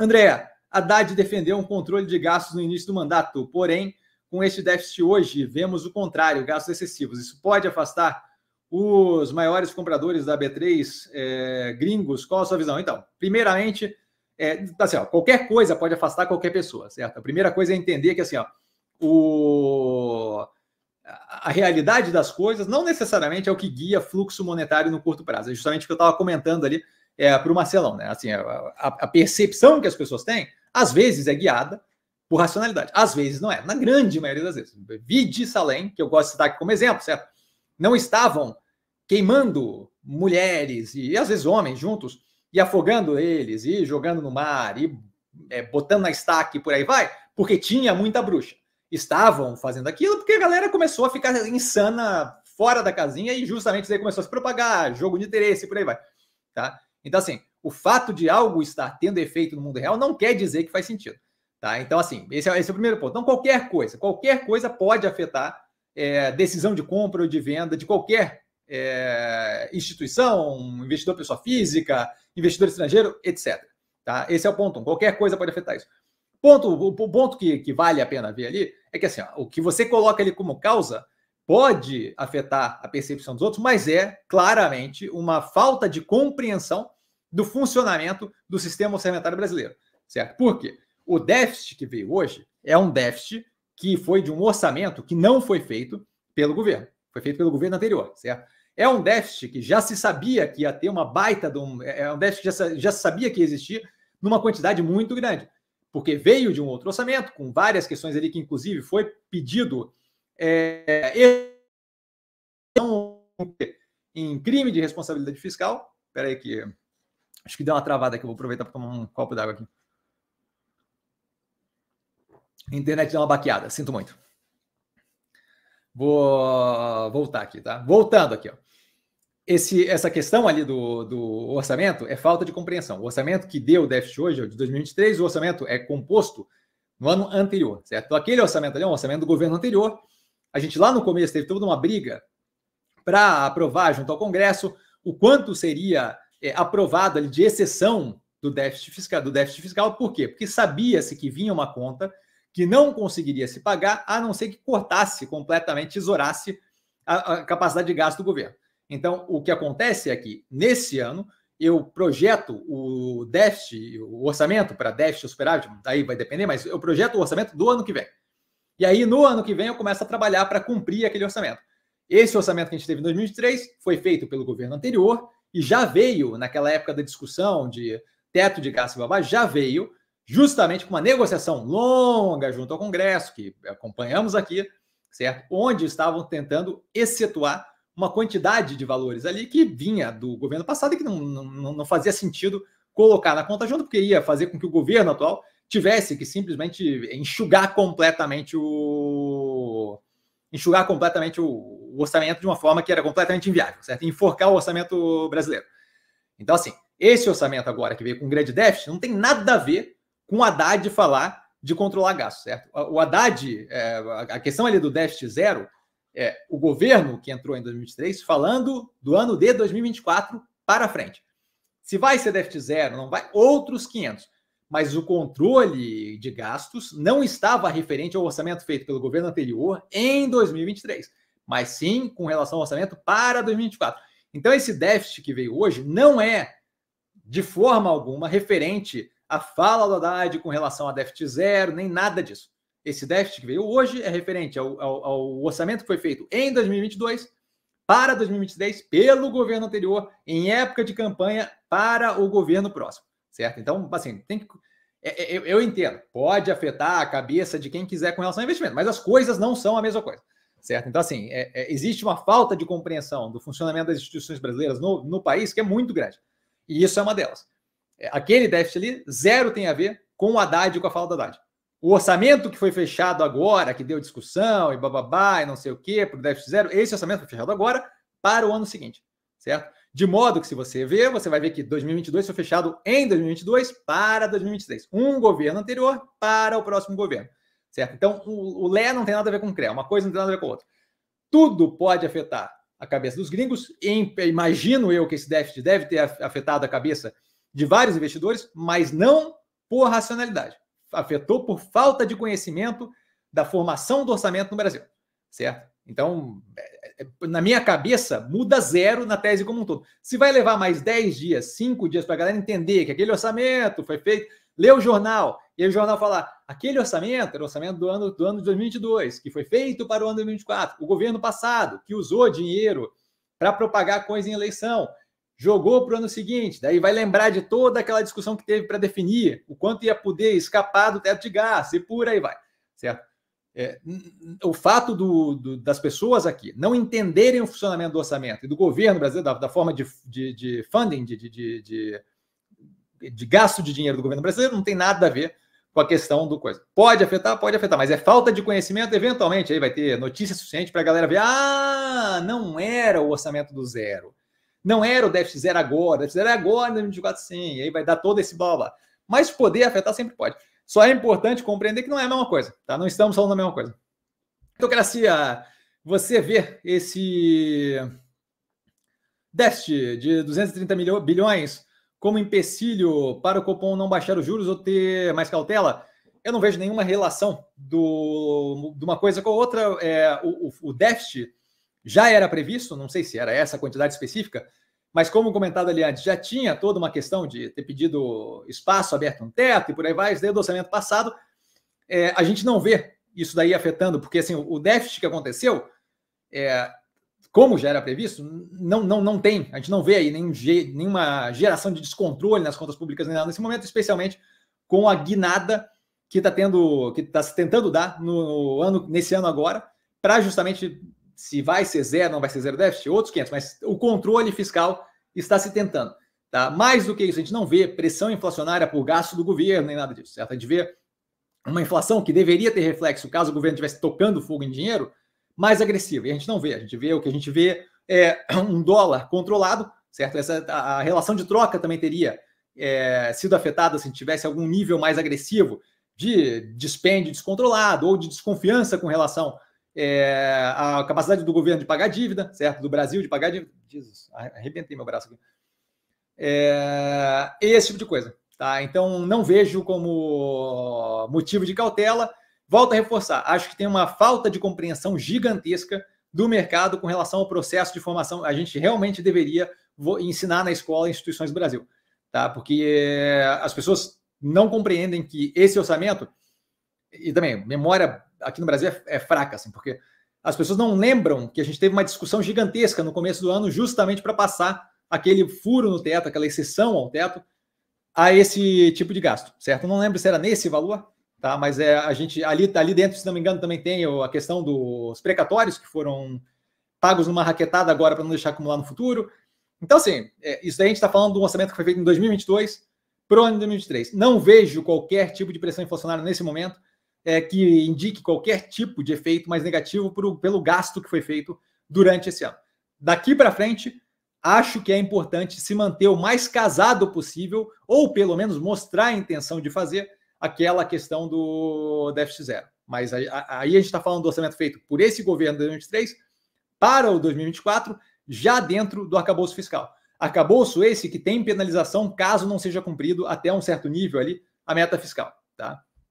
André, Haddad defendeu um controle de gastos no início do mandato, porém, com este déficit hoje, vemos o contrário, gastos excessivos. Isso pode afastar os maiores compradores da B3 é, eh, gringos? Qual a sua visão? Então, primeiramente, é, assim, ó, qualquer coisa pode afastar qualquer pessoa, certo? A primeira coisa é entender que assim, ó, o... a realidade das coisas não necessariamente é o que guia fluxo monetário no curto prazo. É justamente o que eu estava comentando ali é, para o Marcelão, né? Assim, a, a, percepção que as pessoas têm, às vezes é guiada por racionalidade, às vezes não é, na grande maioria das vezes. Vide Salem, que eu gosto de citar aqui como exemplo, certo? Não estavam queimando mulheres e, às vezes homens juntos e afogando eles e jogando no mar e é, botando na estaca e por aí vai, porque tinha muita bruxa. Estavam fazendo aquilo porque a galera começou a ficar insana fora da casinha e justamente isso aí começou a se propagar, jogo de interesse e por aí vai, tá? Então, assim, o fato de algo estar tendo efeito no mundo real não quer dizer que faz sentido. Tá? Então, assim, esse é, esse é o primeiro ponto. Então, qualquer coisa, qualquer coisa pode afetar é, decisão de compra ou de venda de qualquer é, instituição, investidor pessoa física, investidor estrangeiro, etc. Tá? Esse é o ponto um. Qualquer coisa pode afetar isso. Ponto, o, ponto que, que, vale a pena ver ali é que assim, ó, o que você coloca ali como causa pode afetar a percepção dos outros, mas é claramente uma falta de compreensão do funcionamento do sistema orçamentário brasileiro, certo? Por quê? O déficit que veio hoje é um déficit que foi de um orçamento que não foi feito pelo governo, foi feito pelo governo anterior, certo? É um déficit que já se sabia que ia ter uma baita de um, é, é um déficit que já, já se sabia que existir numa quantidade muito grande, porque veio de um outro orçamento com várias questões ali que inclusive foi pedido é, então, em crime de responsabilidade fiscal. Espera aí que acho que deu uma travada aqui, vou aproveitar para tomar um copo d'água aqui. A internet deu uma baqueada, sinto muito. Vou voltar aqui, tá? Voltando aqui, ó. Esse, essa questão ali do, do orçamento é falta de compreensão. O orçamento que deu o déficit hoje, é de 2023, o orçamento é composto no ano anterior, certo? Então, aquele orçamento ali é um orçamento do governo anterior, a gente lá no começo teve toda uma briga para aprovar junto ao Congresso o quanto seria é, aprovado ali de exceção do déficit fiscal, do déficit fiscal, por quê? Porque sabia-se que vinha uma conta que não conseguiria se pagar, a não ser que cortasse completamente, tesourasse a, a capacidade de gasto do governo. Então, o que acontece é que, nesse ano, eu projeto o déficit, o orçamento para déficit superávit, daí vai depender, mas eu projeto o orçamento do ano que vem. E aí, no ano que vem, eu começo a trabalhar para cumprir aquele orçamento. Esse orçamento que a gente teve em 2003 foi feito pelo governo anterior e já veio, naquela época da discussão de teto de gasto e babá, já veio justamente com uma negociação longa junto ao Congresso, que acompanhamos aqui, certo? Onde estavam tentando excetuar uma quantidade de valores ali que vinha do governo passado e que não, não, não fazia sentido colocar na conta junto, porque ia fazer com que o governo atual tivesse que simplesmente enxugar completamente o enxugar completamente o, orçamento de uma forma que era completamente inviável, certo? Enforcar o orçamento brasileiro. Então, assim, esse orçamento agora que veio com grande déficit não tem nada a ver com o Haddad falar de controlar gasto, certo? O Haddad, é, a questão ali do déficit zero, é o governo que entrou em 2023 falando do ano de 2024 para frente. Se vai ser déficit zero, não vai, outros 500 mas o controle de gastos não estava referente ao orçamento feito pelo governo anterior em 2023, mas sim com relação ao orçamento para 2024. Então, esse déficit que veio hoje não é, de forma alguma, referente à fala do Haddad com relação a déficit zero, nem nada disso. Esse déficit que veio hoje é referente ao, ao, ao orçamento que foi feito em 2022 para 2023 pelo governo anterior, em época de campanha para o governo próximo certo? Então, assim, tem que. É, é, eu entendo, pode afetar a cabeça de quem quiser com relação ao investimento, mas as coisas não são a mesma coisa, certo? Então, assim, é, é, existe uma falta de compreensão do funcionamento das instituições brasileiras no, no país que é muito grande, e isso é uma delas. É, aquele déficit ali, zero tem a ver com o Haddad e com a falta do Haddad. O orçamento que foi fechado agora, que deu discussão e bababá e não sei o quê, para o déficit zero, esse orçamento foi fechado agora para o ano seguinte certo? De modo que, se você ver, você vai ver que 2022 foi fechado em 2022 para 2023. Um governo anterior para o próximo governo, certo? Então, o, o Lé não tem nada a ver com o CREA, uma coisa não tem nada a ver com a outra. Tudo pode afetar a cabeça dos gringos. imagino eu que esse déficit deve ter afetado a cabeça de vários investidores, mas não por racionalidade. Afetou por falta de conhecimento da formação do orçamento no Brasil, certo? Então, é, é, na minha cabeça, muda zero na tese como um todo. Se vai levar mais 10 dias, 5 dias para a galera entender que aquele orçamento foi feito, lê o jornal, e o jornal falar, aquele orçamento era o orçamento do ano, do ano de 2022, que foi feito para o ano de 2024, o governo passado, que usou dinheiro para propagar coisa em eleição, jogou para o ano seguinte, daí vai lembrar de toda aquela discussão que teve para definir o quanto ia poder escapar do teto de gás e por aí vai, certo? é, o fato do, do, das pessoas aqui não entenderem o funcionamento do orçamento e do governo brasileiro, da, da forma de, de, de funding, de, de, de, gasto de dinheiro do governo brasileiro, não tem nada a ver com a questão do coisa. Pode afetar, pode afetar, mas é falta de conhecimento, eventualmente aí vai ter notícia suficiente para a galera ver, ah, não era o orçamento do zero, não era o déficit zero agora, o déficit zero é agora, 2024 sim, aí vai dar todo esse blá blá. Mas poder afetar sempre pode. Só é importante compreender que não é a mesma coisa, tá? Não estamos falando da mesma coisa. Meritocracia, você vê esse déficit de 230 milho, bilhões como empecilho para o Copom não baixar os juros ou ter mais cautela? Eu não vejo nenhuma relação do, de uma coisa com a outra. É, o, o, o déficit já era previsto, não sei se era essa quantidade específica, mas, como comentado ali antes, já tinha toda uma questão de ter pedido espaço, aberto um teto e por aí vai, Desde o orçamento passado. É, a gente não vê isso daí afetando, porque assim, o déficit que aconteceu, é, como já era previsto, não, não, não tem. A gente não vê aí nenhum, nenhuma geração de descontrole nas contas públicas nesse momento, especialmente com a guinada que está tendo, que está se tentando dar no ano, nesse ano agora, para justamente se vai ser zero, não vai ser zero déficit, outros 500, mas o controle fiscal está se tentando. Tá? Mais do que isso, a gente não vê pressão inflacionária por gasto do governo, nem nada disso. Certo? A gente vê uma inflação que deveria ter reflexo caso o governo estivesse tocando fogo em dinheiro, mais agressiva. E a gente não vê. A gente vê o que a gente vê é um dólar controlado, certo? Essa, a relação de troca também teria é, sido afetada se tivesse algum nível mais agressivo de dispêndio descontrolado ou de desconfiança com relação é, a capacidade do governo de pagar dívida, certo? Do Brasil de pagar dívida. Jesus, arrebentei meu braço aqui. É, esse tipo de coisa. Tá? Então, não vejo como motivo de cautela. Volto a reforçar, acho que tem uma falta de compreensão gigantesca do mercado com relação ao processo de formação. A gente realmente deveria ensinar na escola e instituições do Brasil, tá? porque as pessoas não compreendem que esse orçamento, e também memória aqui no Brasil é, é fraca, assim, porque as pessoas não lembram que a gente teve uma discussão gigantesca no começo do ano justamente para passar aquele furo no teto, aquela exceção ao teto, a esse tipo de gasto, certo? Não lembro se era nesse valor, tá? Mas é a gente ali, ali dentro, se não me engano, também tem a questão dos precatórios que foram pagos numa raquetada agora para não deixar acumular no futuro. Então, assim, é, isso daí a gente está falando do orçamento que foi feito em 2022 para o ano de 2023. Não vejo qualquer tipo de pressão inflacionária nesse momento é, que indique qualquer tipo de efeito mais negativo pelo gasto que foi feito durante esse ano. Daqui para frente, acho que é importante se manter o mais casado possível, ou pelo menos mostrar a intenção de fazer aquela questão do déficit zero. Mas aí, aí a gente está falando do orçamento feito por esse governo de 2023 para o 2024, já dentro do arcabouço fiscal. Arcabouço esse que tem penalização caso não seja cumprido até um certo nível ali a meta fiscal. Tá?